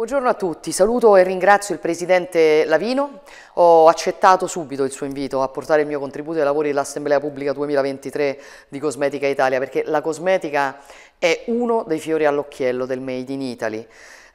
Buongiorno a tutti, saluto e ringrazio il Presidente Lavino. Ho accettato subito il suo invito a portare il mio contributo ai lavori dell'Assemblea Pubblica 2023 di Cosmetica Italia, perché la cosmetica è uno dei fiori all'occhiello del Made in Italy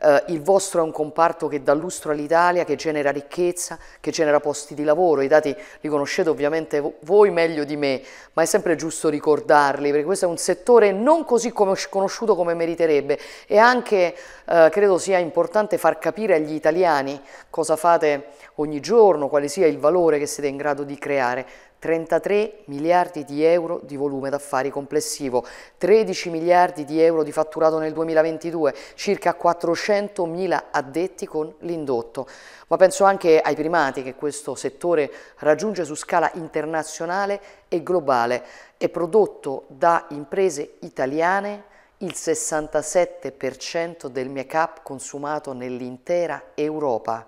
eh, il vostro è un comparto che dà lustro all'Italia, che genera ricchezza, che genera posti di lavoro, i dati li conoscete ovviamente voi meglio di me, ma è sempre giusto ricordarli, perché questo è un settore non così conosciuto come meriterebbe e anche eh, credo sia importante far capire agli italiani cosa fate ogni giorno, quale sia il valore che siete in grado di creare 33 miliardi di euro di volume d'affari complessivo, 13 miliardi di euro di fatturato nel 2022, circa 400 mila addetti con l'indotto. Ma penso anche ai primati che questo settore raggiunge su scala internazionale e globale. È prodotto da imprese italiane il 67% del make-up consumato nell'intera Europa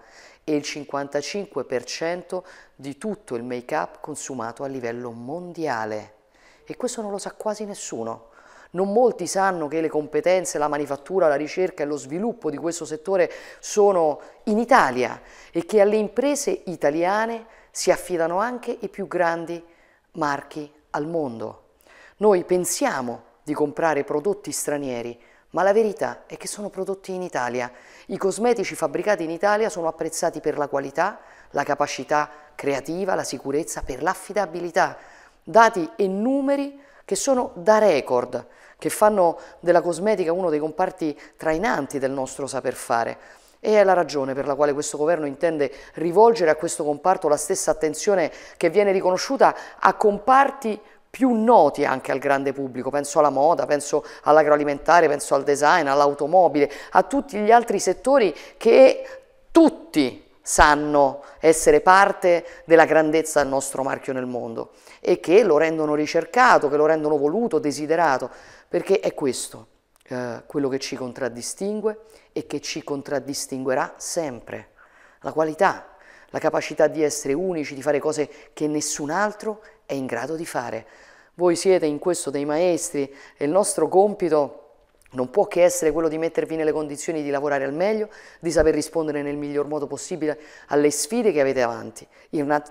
e il 55% di tutto il make-up consumato a livello mondiale. E questo non lo sa quasi nessuno. Non molti sanno che le competenze, la manifattura, la ricerca e lo sviluppo di questo settore sono in Italia e che alle imprese italiane si affidano anche i più grandi marchi al mondo. Noi pensiamo di comprare prodotti stranieri, ma la verità è che sono prodotti in Italia. I cosmetici fabbricati in Italia sono apprezzati per la qualità, la capacità creativa, la sicurezza, per l'affidabilità. Dati e numeri che sono da record, che fanno della cosmetica uno dei comparti trainanti del nostro saper fare. E è la ragione per la quale questo governo intende rivolgere a questo comparto la stessa attenzione che viene riconosciuta a comparti più noti anche al grande pubblico, penso alla moda, penso all'agroalimentare, penso al design, all'automobile, a tutti gli altri settori che tutti sanno essere parte della grandezza del nostro marchio nel mondo e che lo rendono ricercato, che lo rendono voluto, desiderato, perché è questo eh, quello che ci contraddistingue e che ci contraddistinguerà sempre, la qualità, la capacità di essere unici, di fare cose che nessun altro è in grado di fare. Voi siete in questo dei maestri e il nostro compito non può che essere quello di mettervi nelle condizioni di lavorare al meglio, di saper rispondere nel miglior modo possibile alle sfide che avete avanti.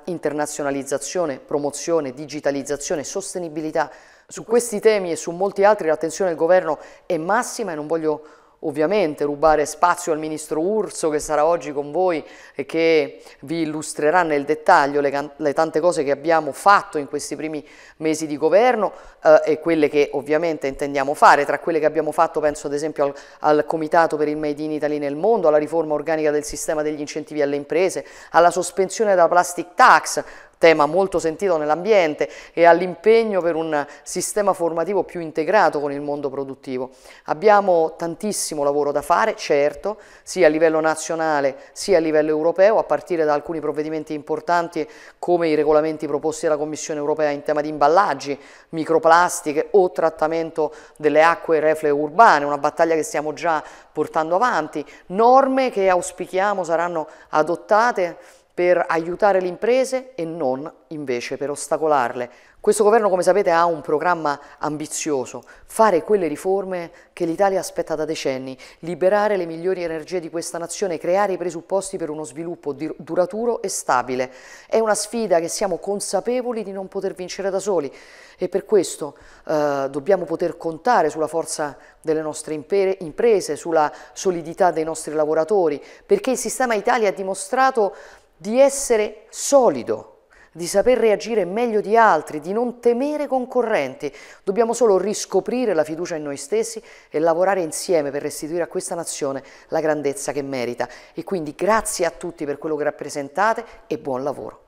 Internazionalizzazione, promozione, digitalizzazione, sostenibilità. Su questi temi e su molti altri l'attenzione del governo è massima e non voglio ovviamente rubare spazio al ministro Urso che sarà oggi con voi e che vi illustrerà nel dettaglio le, le tante cose che abbiamo fatto in questi primi mesi di governo eh, e quelle che ovviamente intendiamo fare. Tra quelle che abbiamo fatto penso ad esempio al, al Comitato per il Made in Italy nel mondo, alla riforma organica del sistema degli incentivi alle imprese, alla sospensione della plastic tax, tema molto sentito nell'ambiente e all'impegno per un sistema formativo più integrato con il mondo produttivo. Abbiamo tantissimo lavoro da fare, certo, sia a livello nazionale sia a livello europeo, a partire da alcuni provvedimenti importanti come i regolamenti proposti dalla Commissione europea in tema di imballaggi, microplastiche o trattamento delle acque reflue urbane, una battaglia che stiamo già portando avanti, norme che auspichiamo saranno adottate per aiutare le imprese e non invece per ostacolarle. Questo governo, come sapete, ha un programma ambizioso, fare quelle riforme che l'Italia aspetta da decenni, liberare le migliori energie di questa nazione, creare i presupposti per uno sviluppo duraturo e stabile. È una sfida che siamo consapevoli di non poter vincere da soli e per questo eh, dobbiamo poter contare sulla forza delle nostre imprese, sulla solidità dei nostri lavoratori, perché il sistema Italia ha dimostrato di essere solido, di saper reagire meglio di altri, di non temere concorrenti. Dobbiamo solo riscoprire la fiducia in noi stessi e lavorare insieme per restituire a questa nazione la grandezza che merita. E quindi grazie a tutti per quello che rappresentate e buon lavoro.